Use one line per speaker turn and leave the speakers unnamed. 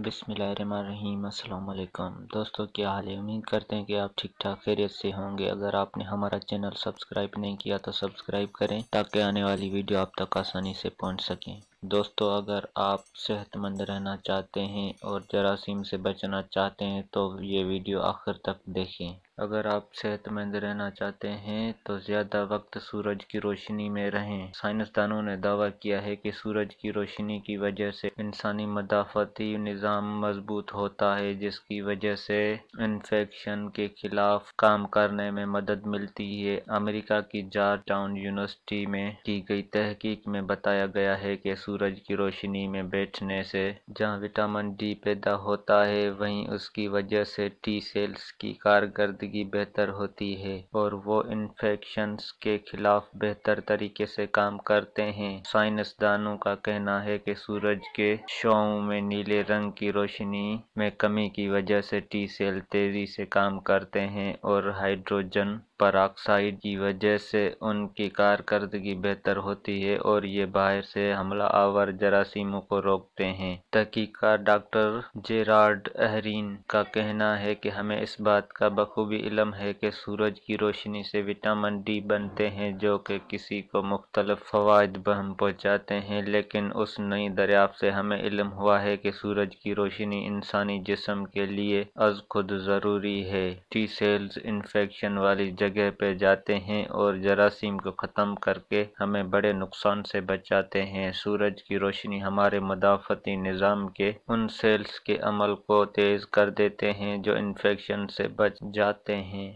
अल्लाम दोस्तों क्या हाल है उम्मीद करते हैं कि आप ठीक ठाक खैरियत से होंगे अगर आपने हमारा चैनल सब्सक्राइब नहीं किया तो सब्सक्राइब करें ताकि आने वाली वीडियो आप तक आसानी से पहुंच सकें दोस्तों अगर आप सेहतमंद रहना चाहते हैं और जरासीम से बचना चाहते हैं तो ये वीडियो आखिर तक देखें अगर आप सेहतमंद रहना चाहते हैं तो ज़्यादा वक्त सूरज की रोशनी में रहें साइंसदानों ने दावा किया है कि सूरज की रोशनी की वजह से इंसानी मदाफती निज़ाम मजबूत होता है जिसकी वजह से इन्फेक्शन के खिलाफ काम करने में मदद मिलती है अमेरिका की जार्ज टाउन यूनिवर्सिटी में की गई तहकीक में बताया गया है कि सूरज की रोशनी में बैठने से जहां विटामिन डी पैदा होता है वहीं उसकी वजह से टी सेल्स की कारकर्दगी बेहतर होती है और वो इन्फेक्शन के खिलाफ बेहतर तरीके से काम करते हैं साइंसदानों का कहना है कि सूरज के शो में नीले रंग की रोशनी में कमी की वजह से टी सेल तेज़ी से काम करते हैं और हाइड्रोजन परआक्साइड की वजह से उनकी कारकर्दगी बेहतर होती है और ये बाहर से हमला आवर जरासीमों को रोकते हैं तहकीका डॉक्टर जेरार्ड अहरीन का कहना है कि हमें इस बात का बखूबी इलम है कि सूरज की रोशनी से विटामिन डी बनते हैं जो कि किसी को मुख्तलफ फवाद बहम पहुँचाते हैं लेकिन उस नई दरियाफ्त से हमें इलम हुआ है कि सूरज की रोशनी इंसानी जिसम के लिए अज खुद ज़रूरी है टी सेल्स इन्फेक्शन वाली जगह जगह पे जाते हैं और जरासीम को ख़त्म करके हमें बड़े नुकसान से बचाते हैं सूरज की रोशनी हमारे मदाफ़ती निज़ाम के उन सेल्स के अमल को तेज़ कर देते हैं जो इन्फेक्शन से बच जाते हैं